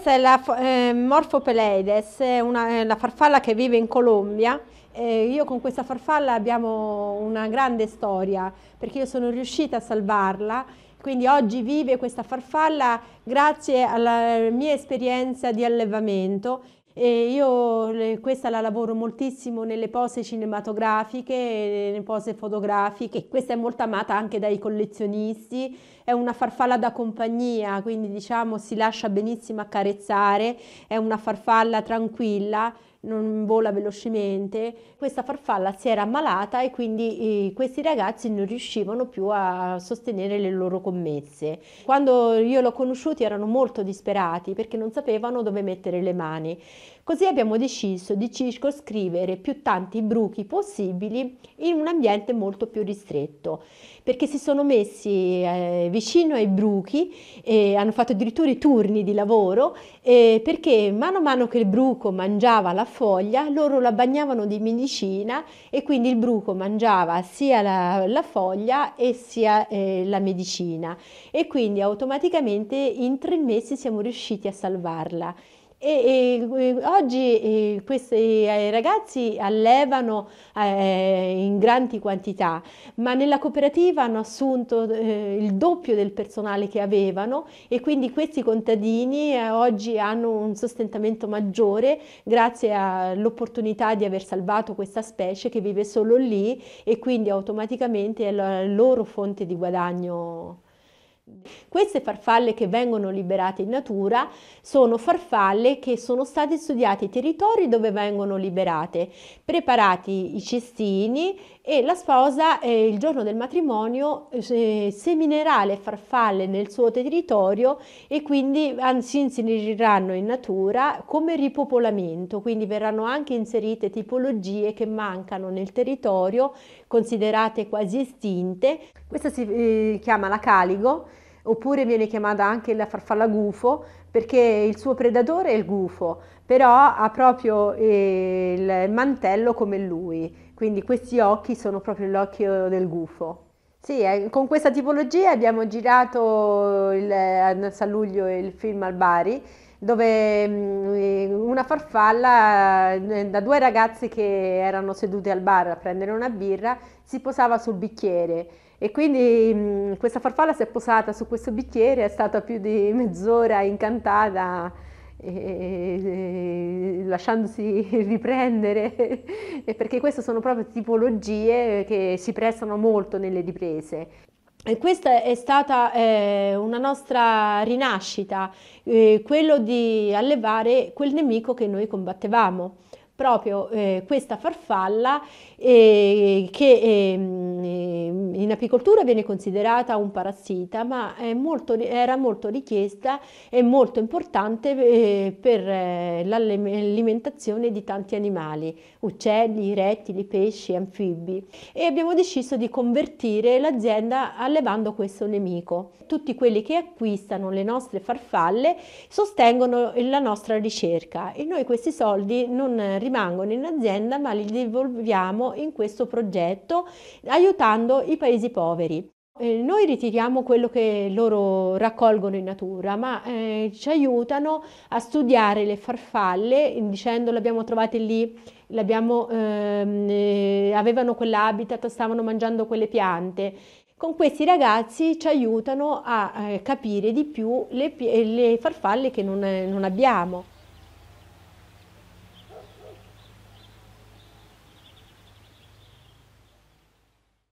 Questa è la eh, Morphopeleides, una, la farfalla che vive in Colombia. Eh, io con questa farfalla abbiamo una grande storia, perché io sono riuscita a salvarla quindi oggi vive questa farfalla grazie alla mia esperienza di allevamento e io questa la lavoro moltissimo nelle pose cinematografiche, nelle pose fotografiche. Questa è molto amata anche dai collezionisti. È una farfalla da compagnia, quindi diciamo si lascia benissimo accarezzare. È una farfalla tranquilla non vola velocemente. Questa farfalla si era ammalata e quindi eh, questi ragazzi non riuscivano più a sostenere le loro commesse. Quando io l'ho conosciuti erano molto disperati perché non sapevano dove mettere le mani. Così abbiamo deciso di circoscrivere più tanti bruchi possibili in un ambiente molto più ristretto, perché si sono messi eh, vicino ai bruchi e hanno fatto addirittura i turni di lavoro eh, perché mano a mano che il bruco mangiava la foglia, loro la bagnavano di medicina e quindi il bruco mangiava sia la, la foglia e sia eh, la medicina e quindi automaticamente in tre mesi siamo riusciti a salvarla. E, e, oggi eh, questi eh, ragazzi allevano eh, in grandi quantità, ma nella cooperativa hanno assunto eh, il doppio del personale che avevano e quindi questi contadini eh, oggi hanno un sostentamento maggiore grazie all'opportunità di aver salvato questa specie che vive solo lì e quindi automaticamente è la loro fonte di guadagno queste farfalle che vengono liberate in natura sono farfalle che sono stati studiati i territori dove vengono liberate, preparati i cestini e la sposa eh, il giorno del matrimonio eh, seminerà le farfalle nel suo territorio e quindi si inseriranno in natura come ripopolamento, quindi verranno anche inserite tipologie che mancano nel territorio, considerate quasi estinte. Questa si eh, chiama la caligo oppure viene chiamata anche la farfalla gufo perché il suo predatore è il gufo, però ha proprio eh, il mantello come lui, quindi questi occhi sono proprio l'occhio del gufo. Sì, eh, con questa tipologia abbiamo girato il, a eh, San Luglio il film al Bari dove mm, una farfalla da due ragazze che erano sedute al bar a prendere una birra si posava sul bicchiere e quindi mh, mm, questa farfalla si è posata su questo bicchiere, è stata più di mezz'ora incantata, e, e, lasciandosi riprendere, perché queste sono proprio tipologie che si prestano molto nelle riprese. E questa è stata eh, una nostra rinascita, eh, quello di allevare quel nemico che noi combattevamo proprio eh, questa farfalla eh, che ehm, eh, in apicoltura viene considerata un parassita ma molto, era molto richiesta e molto importante eh, per eh, l'alimentazione di tanti animali, uccelli, rettili, pesci, anfibi e abbiamo deciso di convertire l'azienda allevando questo nemico. Tutti quelli che acquistano le nostre farfalle sostengono la nostra ricerca e noi questi soldi non riusciamo rimangono in azienda ma li devolviamo in questo progetto aiutando i paesi poveri. Eh, noi ritiriamo quello che loro raccolgono in natura, ma eh, ci aiutano a studiare le farfalle dicendo l'abbiamo trovate lì, ehm, eh, avevano quell'habitat, stavano mangiando quelle piante. Con questi ragazzi ci aiutano a eh, capire di più le, le farfalle che non, eh, non abbiamo.